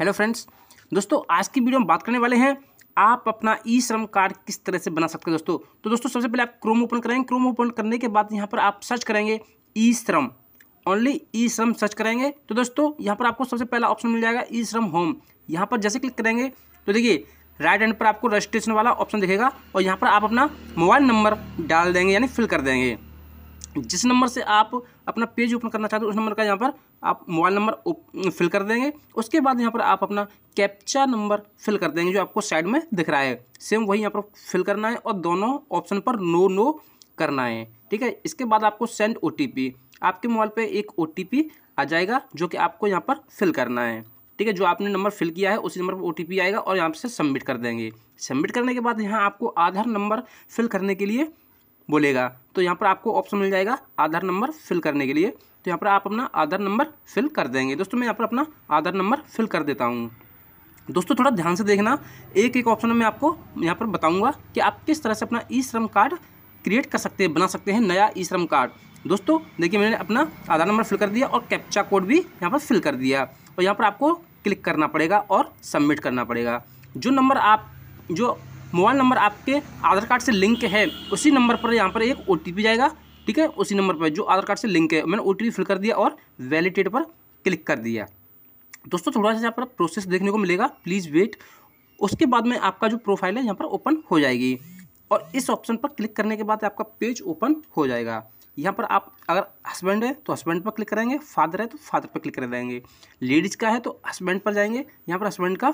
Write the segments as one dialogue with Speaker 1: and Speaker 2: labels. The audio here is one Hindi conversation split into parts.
Speaker 1: हेलो फ्रेंड्स दोस्तों आज की वीडियो में बात करने वाले हैं आप अपना ई श्रम कार्ड किस तरह से बना सकते हैं दोस्तों तो दोस्तों सबसे पहले आप क्रोम ओपन करेंगे क्रोम ओपन करने के बाद यहाँ पर आप सर्च करेंगे ई श्रम ओनली ई श्रम सर्च करेंगे तो दोस्तों यहाँ पर आपको सबसे पहला ऑप्शन मिल जाएगा ई श्रम होम यहाँ पर जैसे क्लिक करेंगे तो देखिए राइट हैंड पर आपको रजिस्ट्रेशन वाला ऑप्शन दिखेगा और यहाँ पर आप अपना मोबाइल नंबर डाल देंगे यानी फिल कर देंगे जिस नंबर से आप अपना पेज ओपन करना चाहते हो उस नंबर का यहाँ पर आप मोबाइल नंबर फिल कर देंगे उसके बाद यहाँ पर आप अपना कैप्चा नंबर फिल कर देंगे जो आपको साइड में दिख रहा है सेम वही यहाँ पर फिल करना है और दोनों ऑप्शन पर नो नो करना है ठीक है इसके बाद आपको सेंड ओ आपके मोबाइल पर एक ओ आ जाएगा जो कि आपको यहाँ पर फिल करना है ठीक है जो आपने नंबर फिल किया है उसी नंबर पर ओ आएगा और यहाँ से सबमिट कर देंगे सबमिट करने के बाद यहाँ आपको आधार नंबर फिल करने के लिए बोलेगा तो यहाँ पर आपको ऑप्शन मिल जाएगा आधार नंबर फिल करने के लिए तो यहाँ पर आप अपना आधार नंबर फिल कर देंगे दोस्तों मैं यहाँ पर अपना आधार नंबर फिल कर देता हूँ दोस्तों थोड़ा ध्यान से देखना एक एक ऑप्शन में आपको यहाँ पर बताऊँगा कि आप किस तरह से अपना ई श्रम कार्ड क्रिएट कर सकते हैं बना सकते हैं नया ई श्रम कार्ड दोस्तों देखिए मैंने अपना आधार नंबर फिल कर दिया और कैप्चा कोड भी यहाँ पर फिल कर दिया और यहाँ पर आपको क्लिक करना पड़ेगा और सबमिट करना पड़ेगा जो नंबर आप जो मोबाइल नंबर आपके आधार कार्ड से लिंक है उसी नंबर पर यहाँ पर एक ओ जाएगा ठीक है उसी नंबर पर जो आधार कार्ड से लिंक है मैंने ओ फिल कर दिया और वैलिडेट पर क्लिक कर दिया दोस्तों थोड़ा सा यहाँ पर प्रोसेस देखने को मिलेगा प्लीज़ वेट उसके बाद में आपका जो प्रोफाइल है यहाँ पर ओपन हो जाएगी और इस ऑप्शन पर क्लिक करने के बाद आपका पेज ओपन हो जाएगा यहाँ पर आप अगर हस्बैंड है तो हस्बैंड पर क्लिक करेंगे फादर है तो फादर पर क्लिक कर देंगे लेडीज़ का है तो हस्बैंड पर जाएंगे यहाँ पर हस्बैंड का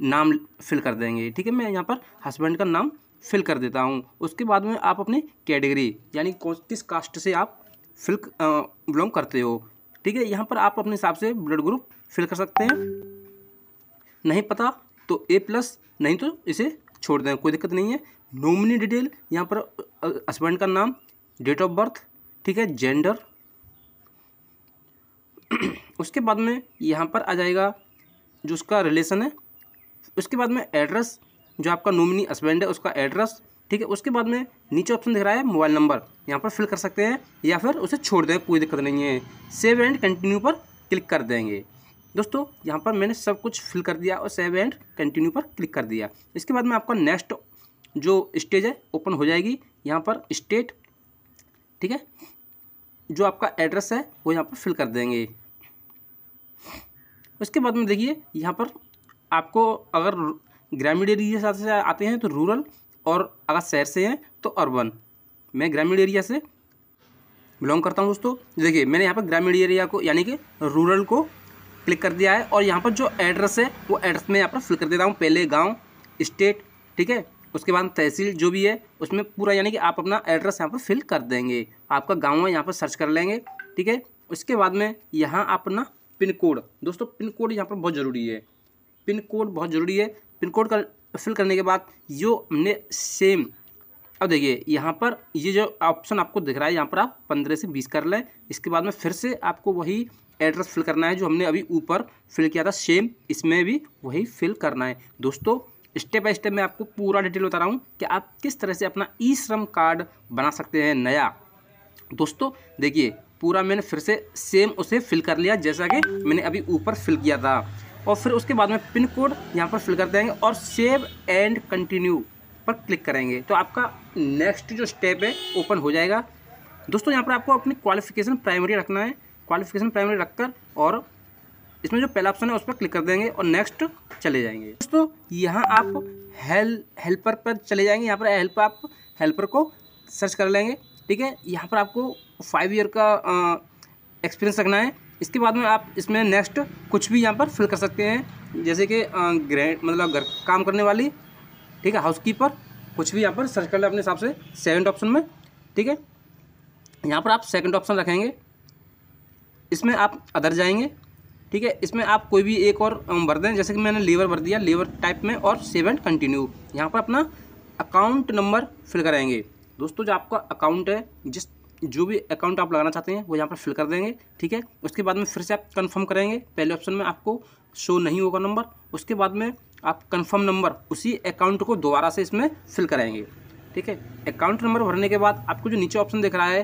Speaker 1: नाम फिल कर देंगे ठीक है मैं यहाँ पर हस्बैंड का नाम फिल कर देता हूँ उसके बाद में आप अपनी कैटेगरी यानी कौन किस कास्ट से आप फिल बिलोंग करते हो ठीक है यहाँ पर आप अपने हिसाब से ब्लड ग्रुप फिल कर सकते हैं नहीं पता तो ए प्लस नहीं तो इसे छोड़ दें कोई दिक्कत नहीं है नोमिनी डिटेल यहाँ पर हस्बैंड का नाम डेट ऑफ बर्थ ठीक है जेंडर उसके बाद में यहाँ पर आ जाएगा जो उसका रिलेशन है उसके बाद में एड्रेस जो आपका नोमिनी हस्बैंड है उसका एड्रेस ठीक है उसके बाद में नीचे ऑप्शन दिख रहा है मोबाइल नंबर यहाँ पर फिल कर सकते हैं या फिर उसे छोड़ दें कोई दिक्कत नहीं है सेव एंड कंटिन्यू पर क्लिक कर देंगे दोस्तों यहाँ पर मैंने सब कुछ फिल कर दिया और सेव एंड कंटिन्यू पर क्लिक कर दिया इसके बाद में आपका नेक्स्ट जो स्टेज है ओपन हो जाएगी यहाँ पर स्टेट ठीक है जो आपका एड्रेस है वो यहाँ पर फिल कर देंगे उसके बाद में देखिए यहाँ पर आपको अगर ग्रामीण एरिया से आते हैं तो रूरल और अगर शहर से हैं तो अर्बन मैं ग्रामीण एरिया से बिलोंग करता हूँ दोस्तों देखिए मैंने यहाँ पर ग्रामीण एरिया को यानी कि रूरल को क्लिक कर दिया है और यहाँ पर जो एड्रेस है वो एड्रेस में यहाँ पर फिल कर देता हूँ पहले गाँव स्टेट ठीक है उसके बाद तहसील जो भी है उसमें पूरा यानी कि आप अपना एड्रेस यहाँ पर फिल कर देंगे आपका गाँव है यहाँ पर सर्च कर लेंगे ठीक है उसके बाद में यहाँ अपना पिन कोड दोस्तों पिन कोड यहाँ पर बहुत ज़रूरी है पिन कोड बहुत ज़रूरी है पिन कोड का फिल करने के बाद जो हमने सेम अब देखिए यहाँ पर ये जो ऑप्शन आपको दिख रहा है यहाँ पर आप पंद्रह से बीस कर लें इसके बाद में फिर से आपको वही एड्रेस फिल करना है जो हमने अभी ऊपर फिल किया था सेम इसमें भी वही फिल करना है दोस्तों स्टेप बाय स्टेप मैं आपको पूरा डिटेल बता रहा हूँ कि आप किस तरह से अपना ई श्रम कार्ड बना सकते हैं नया दोस्तों देखिए पूरा मैंने फिर से सेम उसे फिल कर लिया जैसा कि मैंने अभी ऊपर फिल किया था और फिर उसके बाद में पिन कोड यहाँ पर फिल कर देंगे और सेव एंड कंटिन्यू पर क्लिक करेंगे तो आपका नेक्स्ट जो स्टेप है ओपन हो जाएगा दोस्तों यहाँ पर आपको अपनी क्वालिफिकेशन प्राइमरी रखना है क्वालिफिकेशन प्राइमरी रखकर और इसमें जो पहला ऑप्शन है उस पर क्लिक कर देंगे और नेक्स्ट चले जाएंगे दोस्तों यहाँ आप हेल हेल्पर पर चले जाएंगे यहाँ पर हेल्प आप हेल्पर को सर्च कर लेंगे ठीक है यहाँ पर आपको फाइव ईयर का एक्सपीरियंस रखना है इसके बाद में आप इसमें नेक्स्ट कुछ भी यहाँ पर फिल कर सकते हैं जैसे कि ग्रैंड मतलब घर काम करने वाली ठीक है हाउस कीपर कुछ भी यहाँ पर सर्च कर लें अपने हिसाब से सेकेंड ऑप्शन में ठीक है यहाँ पर आप सेकेंड ऑप्शन रखेंगे इसमें आप अदर जाएंगे ठीक है इसमें आप कोई भी एक और भर दें जैसे कि मैंने लेबर भर दिया लेबर टाइप में और सेव एंड कंटिन्यू यहाँ पर अपना अकाउंट नंबर फिल कराएंगे दोस्तों जो आपका अकाउंट है जिस जो भी अकाउंट आप लगाना चाहते हैं वो यहाँ पर फिल कर देंगे ठीक है उसके बाद में फिर से आप कन्फर्म करेंगे पहले ऑप्शन में आपको शो नहीं होगा नंबर उसके बाद में आप कन्फर्म नंबर उसी अकाउंट को दोबारा से इसमें फिल कराएंगे ठीक है अकाउंट नंबर भरने के बाद आपको जो नीचे ऑप्शन दिख रहा है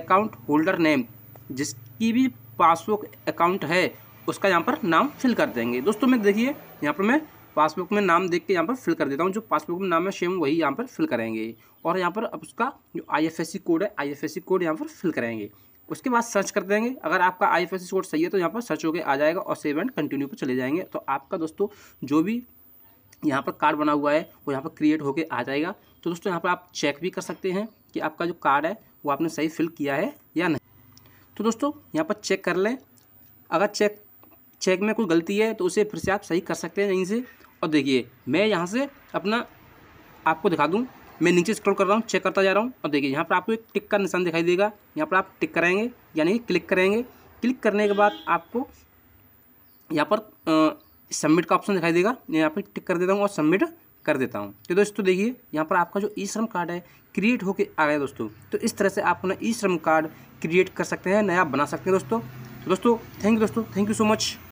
Speaker 1: अकाउंट होल्डर नेम जिसकी भी पासबुक अकाउंट है उसका यहाँ पर नाम फिल कर देंगे दोस्तों मैं देखिए यहाँ पर मैं पासबुक में नाम देख के यहाँ पर फिल कर देता हूँ जो पासबुक में नाम है सेम वही यहाँ पर फिल करेंगे और यहाँ पर अब उसका जो आई कोड है आई कोड यहाँ पर फिल करेंगे उसके बाद सर्च कर देंगे अगर आपका आई कोड सही है तो यहाँ पर सर्च होकर आ जाएगा और सेव एंड कंटिन्यू पर चले जाएंगे तो आपका दोस्तों जो भी यहाँ पर कार्ड बना हुआ है वो यहाँ पर क्रिएट होकर आ जाएगा तो दोस्तों यहाँ पर आप चेक भी कर सकते हैं कि आपका जो कार्ड है वो आपने सही फिल किया है या नहीं तो दोस्तों यहाँ पर चेक कर लें अगर चेक चेक में कोई गलती है तो उसे फिर से आप सही कर सकते हैं यहीं से और देखिए मैं यहाँ से अपना आपको दिखा दूँ मैं नीचे स्क्रॉल कर रहा हूँ चेक करता जा रहा हूँ और देखिए यहाँ पर आपको एक टिक का निशान दिखाई देगा यहाँ पर आप टिक करेंगे यानी कि क्लिक करेंगे क्लिक करने के बाद आपको यहाँ पर सबमिट का ऑप्शन दिखाई देगा यहाँ पर टिक कर देता हूँ और सबमिट कर देता हूँ तो दोस्तों देखिए यहाँ पर आपका जो ई श्रम कार्ड है क्रिएट होके आ गया दोस्तों तो इस तरह से आप अपना ई श्रम कार्ड क्रिएट कर सकते हैं नया बना सकते हैं दोस्तों तो दोस्तों थैंक यू दोस्तों थैंक यू सो मच